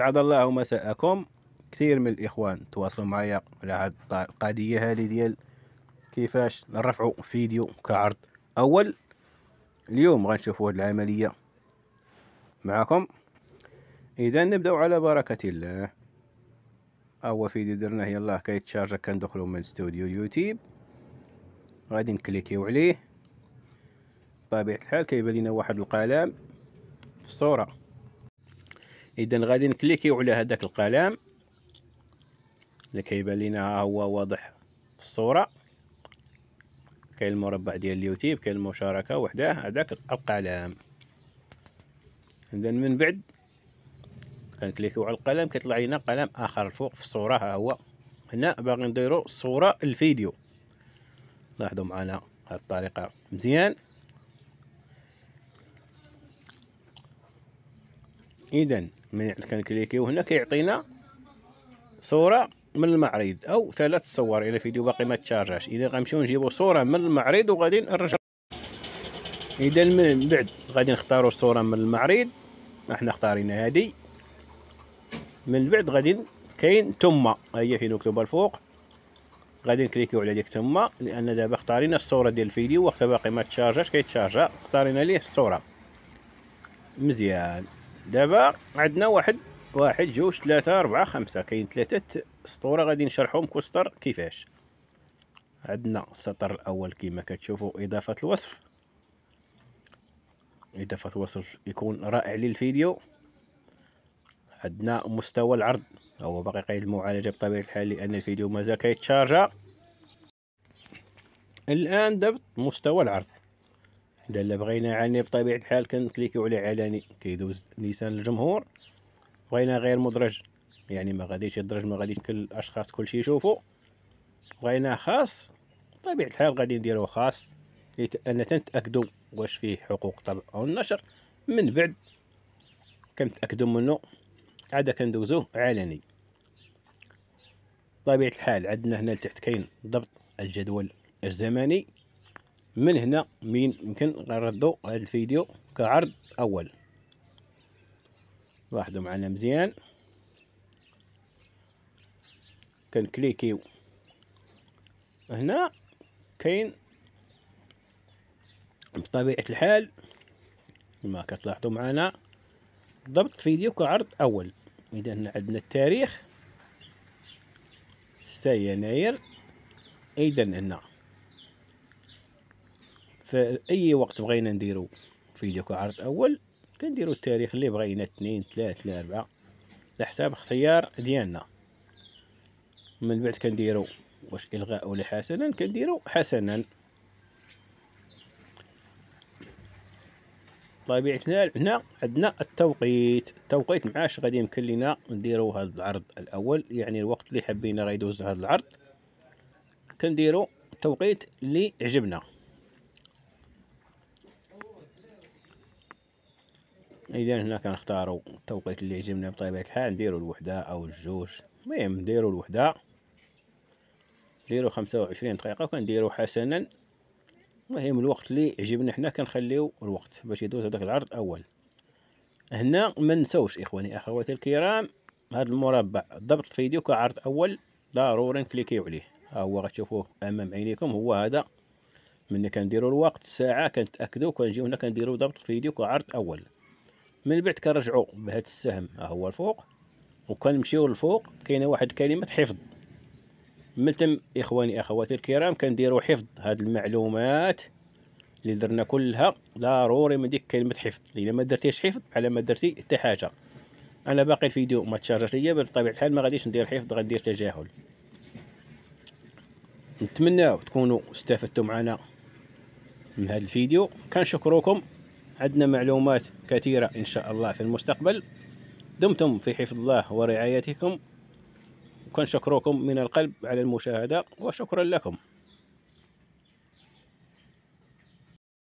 أسعد الله مساءكم كثير من الإخوان تواصلوا معايا على القضية هذه ديال كيفاش نرفعوا فيديو كعرض أول اليوم غنشوفوا هذه العملية معكم إذا نبداو على بركة الله أول فيديو درناه يلاه كيتشارجا كندخلو من استوديو يوتيوب غادي نكليكيو عليه بطبيعة الحال كيبان لينا واحد القلم في الصورة اذا غادي نكليكيو على هذاك القلم اللي كيبان لينا ها هو واضح في الصوره كاين المربع ديال اليوتيوب كاين المشاركه وحداه هذاك القلم اذا من بعد كنكليكيو على القلم كيطلع لينا قلم اخر فوق في الصوره ها هو هنا باغي نديرو الصوره الفيديو لاحظوا معنا هذه الطريقه مزيان اذا من كنكليكيو هنا كيعطينا صوره من المعرض او ثلاث صور الى فيديو باقي ما تشارجاش اذا غنمشيو نجيبو صوره من المعرض وغادي نرجع اذا من بعد غادي نختاروا صوره من المعرض احنا اختارينا هذه من بعد غادي كاين ثم هي فين مكتوبه الفوق غادي نكليكيو على ديك ثم لان دابا اختارينا الصوره ديال الفيديو وقت باقي ما تشارجاش كيتشارجا اختارينا ليه الصوره مزيان دابا عندنا واحد واحد جوج ثلاثة أربعة خمسة كاين ثلاثة سطورة غادي نشرحهم كوستر كيفاش عندنا السطر الأول كيما كتشوفوا إضافة الوصف إضافة الوصف يكون رائع للفيديو عندنا مستوى العرض هو باقي قيد المعالجة بطبيعة الحال لأن الفيديو مازال كيتشارجا الآن دبت مستوى العرض ده بغينا علني بطبيعة الحال كنكليكيو على علني كيدوز نيسان الجمهور بغينا غير مدرج يعني ما غاديش يدرج ما غاديش كل الاشخاص كلشي يشوفو بغينا خاص بطبيعة الحال غادي نديروه خاص لان تنتأكدو واش فيه حقوق طبع او النشر من بعد كنتأكدو منو عاد كندوزوه علني بطبيعة الحال عندنا هنا لتحت كاين ضبط الجدول الزمني من هنا مين يمكن نردو هذا الفيديو كعرض اول لاحظوا معنا مزيان كنكليكيو هنا كاين بطبيعة الحال كما كتلاحظوا معنا ضبط فيديو كعرض اول اذا هنا عندنا التاريخ 6 يناير اذا هنا في اي وقت بغينا نديرو فيديو عرض اول كنديرو التاريخ اللي بغينا اثنين ثلاث الاربعة على حساب اختيار ديالنا من بعد كنديرو واش الغاء ولا حسنا كنديرو حسنا طبيعي هنا عندنا التوقيت التوقيت معاش غادي يمكن لينا نديرو هذا العرض الاول يعني الوقت اللي حبينا راه يدوز هذا العرض كنديرو التوقيت اللي عجبنا اذا هنا كنختاروا التوقيت اللي يعجبنا بطبيعه الحال نديروا الوحده او الجوج المهم نديروا الوحده نديروا خمسة دقيقه وكنديروا حسنا المهم الوقت اللي عجبنا حنا كنخليو الوقت باش يدوز هذاك العرض اول هنا ما نساوش اخواني اخواتي الكرام هذا المربع ضبط الفيديو كعرض اول ضروري نكليكيو عليه ها هو غتشوفوه امام عينيكم هو هذا ملي كنديروا الوقت ساعه كنتاكدوا كنجيو هنا كنديروا ضبط الفيديو كعرض اول من بعد كنرجعوا بهذا السهم ها هو الفوق وكنمشيو للفوق كاينه واحد كلمه حفظ ملتم اخواني اخواتي الكرام كنديروا حفظ هاد المعلومات اللي درنا كلها ضروري من ديك كلمه حفظ الا ما درتيش حفظ على ما درتي حتى حاجه انا باقي الفيديو ما تشارجش ليا بطبيعه الحال ما غاديش ندير حفظ غندير تجاهل نتمناو تكونوا استفدتوا معنا من هذا الفيديو كنشكركم عندنا معلومات كثيرة إن شاء الله في المستقبل دمتم في حفظ الله ورعايتكم شكركم من القلب على المشاهدة وشكرا لكم